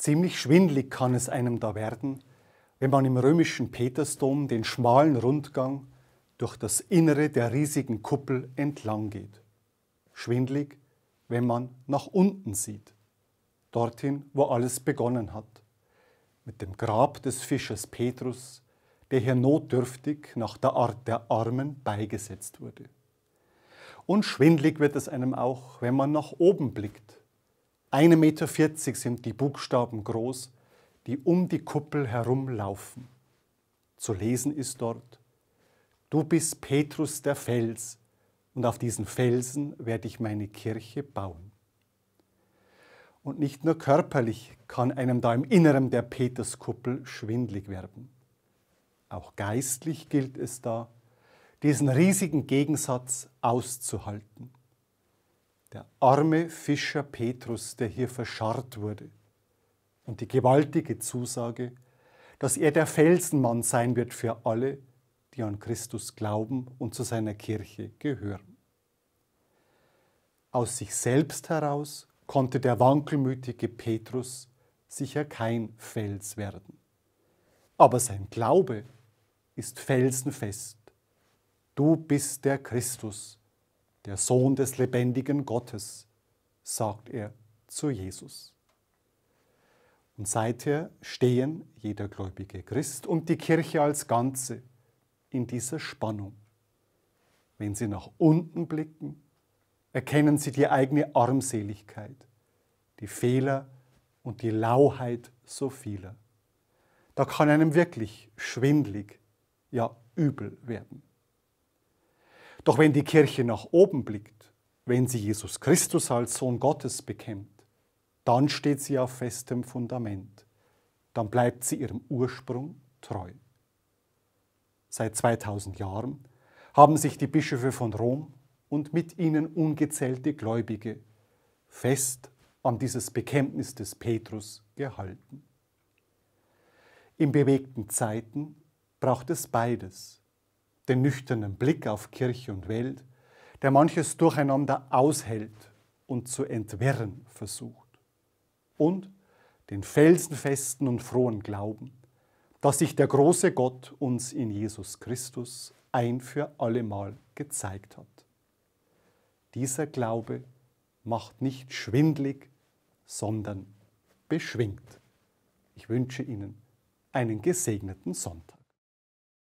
Ziemlich schwindlig kann es einem da werden, wenn man im römischen Petersdom den schmalen Rundgang durch das Innere der riesigen Kuppel entlang geht. Schwindlig, wenn man nach unten sieht, dorthin, wo alles begonnen hat, mit dem Grab des Fischers Petrus, der hier notdürftig nach der Art der Armen beigesetzt wurde. Und schwindlig wird es einem auch, wenn man nach oben blickt, 1,40 Meter sind die Buchstaben groß, die um die Kuppel herumlaufen. Zu lesen ist dort, du bist Petrus der Fels, und auf diesen Felsen werde ich meine Kirche bauen. Und nicht nur körperlich kann einem da im Inneren der Peterskuppel schwindlig werden. Auch geistlich gilt es da, diesen riesigen Gegensatz auszuhalten der arme Fischer Petrus, der hier verscharrt wurde, und die gewaltige Zusage, dass er der Felsenmann sein wird für alle, die an Christus glauben und zu seiner Kirche gehören. Aus sich selbst heraus konnte der wankelmütige Petrus sicher kein Fels werden. Aber sein Glaube ist felsenfest. Du bist der Christus, der Sohn des lebendigen Gottes, sagt er zu Jesus. Und seither stehen jeder gläubige Christ und die Kirche als Ganze in dieser Spannung. Wenn sie nach unten blicken, erkennen sie die eigene Armseligkeit, die Fehler und die Lauheit so vieler. Da kann einem wirklich schwindlig, ja übel werden. Doch wenn die Kirche nach oben blickt, wenn sie Jesus Christus als Sohn Gottes bekennt, dann steht sie auf festem Fundament, dann bleibt sie ihrem Ursprung treu. Seit 2000 Jahren haben sich die Bischöfe von Rom und mit ihnen ungezählte Gläubige fest an dieses Bekenntnis des Petrus gehalten. In bewegten Zeiten braucht es beides den nüchternen Blick auf Kirche und Welt, der manches Durcheinander aushält und zu entwirren versucht. Und den felsenfesten und frohen Glauben, dass sich der große Gott uns in Jesus Christus ein für allemal gezeigt hat. Dieser Glaube macht nicht schwindlig, sondern beschwingt. Ich wünsche Ihnen einen gesegneten Sonntag.